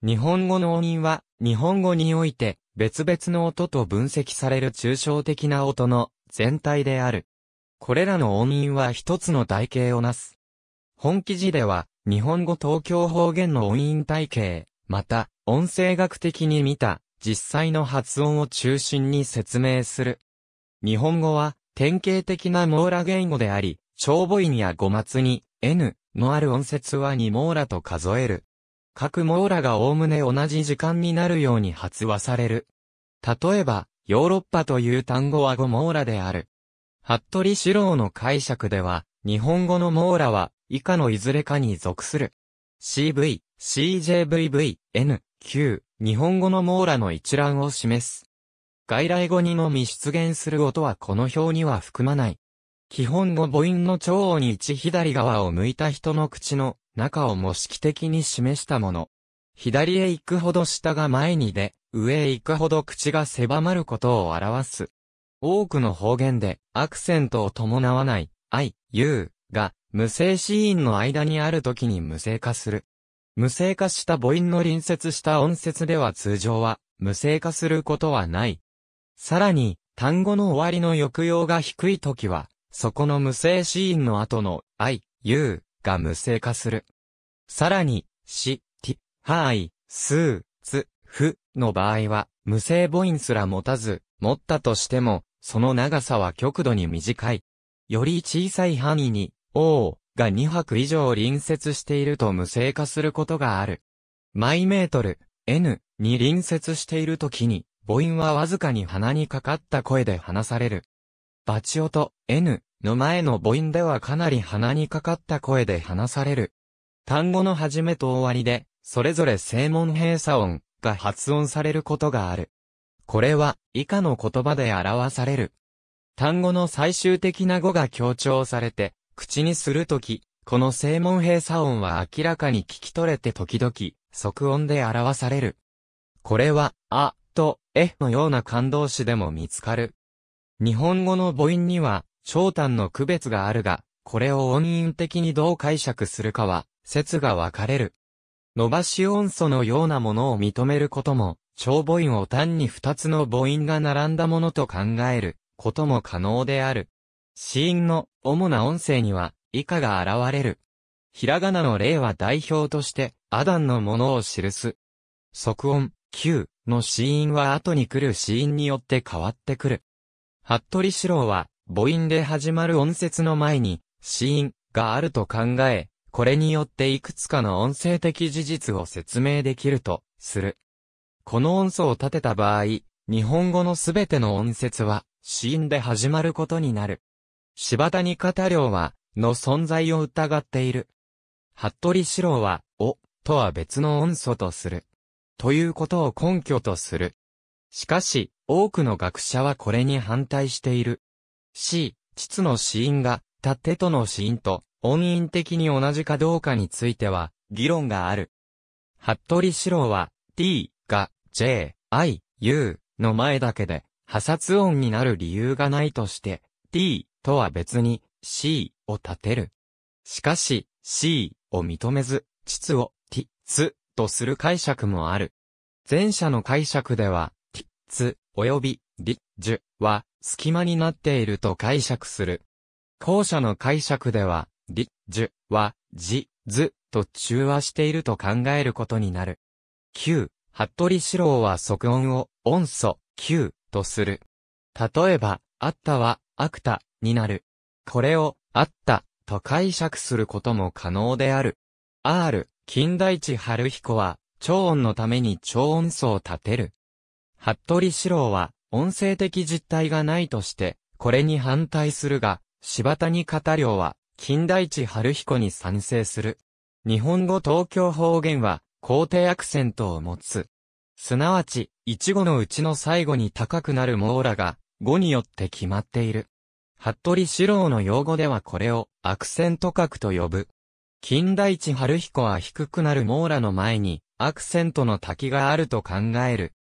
日本語の音韻は、日本語において、別々の音と分析される抽象的な音の全体である。これらの音韻は一つの体系をなす。本記事では、日本語東京方言の音韻体系、また、音声学的に見た、実際の発音を中心に説明する。日本語は、典型的な網羅言語であり、長母音や語末に、n のある音節は2網羅と数える。各網羅が概ね同じ時間になるように発話される。例えば、ヨーロッパという単語は語網羅である。服部四郎の解釈では、日本語の網羅は、以下のいずれかに属する。CV、CJVV、N、Q、日本語の網羅の一覧を示す。外来語にのみ出現する音はこの表には含まない。基本語母音の長音に一左側を向いた人の口の中を模式的に示したもの。左へ行くほど下が前にで、上へ行くほど口が狭まることを表す。多くの方言で、アクセントを伴わない、I、U が、無声子音の間にある時に無声化する。無声化した母音の隣接した音節では通常は、無声化することはない。さらに、単語の終わりの抑揚が低い時は、そこの無声子音の後の、I、U が無性化する。さらに、し、ィ、はーい、すー、つ、ふの場合は、無性母音すら持たず、持ったとしても、その長さは極度に短い。より小さい範囲に、おうが2拍以上隣接していると無性化することがある。マイメートル、n に隣接しているときに、母音はわずかに鼻にかかった声で話される。バチオと n の前の母音ではかなり鼻にかかった声で話される。単語の始めと終わりで、それぞれ正門閉鎖音が発音されることがある。これは以下の言葉で表される。単語の最終的な語が強調されて、口にするとき、この正門閉鎖音は明らかに聞き取れて時々、即音で表される。これは、あ、と、えのような感動詞でも見つかる。日本語の母音には、長短の区別があるが、これを音韻的にどう解釈するかは、説が分かれる。伸ばし音素のようなものを認めることも、長母音を単に二つの母音が並んだものと考えることも可能である。子音の主な音声には以下が現れる。ひらがなの例は代表として、アダンのものを記す。即音、Q の子音は後に来る子音によって変わってくる。服部四郎は、母音で始まる音節の前に、子音があると考え、これによっていくつかの音声的事実を説明できると、する。この音素を立てた場合、日本語のすべての音節は、子音で始まることになる。柴谷方良は、の存在を疑っている。服部四郎は、お、とは別の音素とする。ということを根拠とする。しかし、多くの学者はこれに反対している。C、膣の死因が、縦との死因と、音韻的に同じかどうかについては、議論がある。服部四郎は、t が、j, i, u の前だけで、破殺音になる理由がないとして、t とは別に、c を立てる。しかし、c を認めず、膣を、t, つ、とする解釈もある。前者の解釈では、t, お及び樹は隙間になっていると解釈する。後者の解釈では、理、樹は、じ、図と中和していると考えることになる。9、服部四郎は即音を音素、九とする。例えば、あったは、あくたになる。これを、あったと解釈することも可能である。R、金田一春彦は、超音のために超音素を立てる。服部四郎は、音声的実態がないとして、これに反対するが、柴谷片良は、近代地春彦に賛成する。日本語東京方言は、皇帝アクセントを持つ。すなわち、一語のうちの最後に高くなる網羅が、語によって決まっている。服部四郎の用語ではこれを、アクセント格と呼ぶ。近代地春彦は低くなる網羅の前に、アクセントの滝があると考える。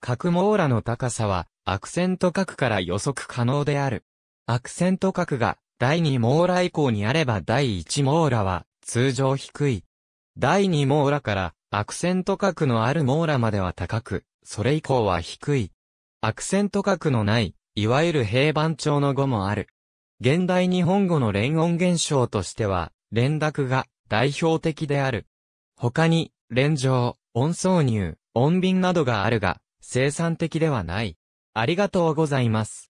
角網羅の高さは、アクセント角から予測可能である。アクセント角が第2網羅以降にあれば第1網羅は通常低い。第2網羅からアクセント角のある網羅までは高く、それ以降は低い。アクセント角のない、いわゆる平板調の語もある。現代日本語の連音現象としては、連絡が代表的である。他に、連乗、音挿入、音便などがあるが、生産的ではない。ありがとうございます。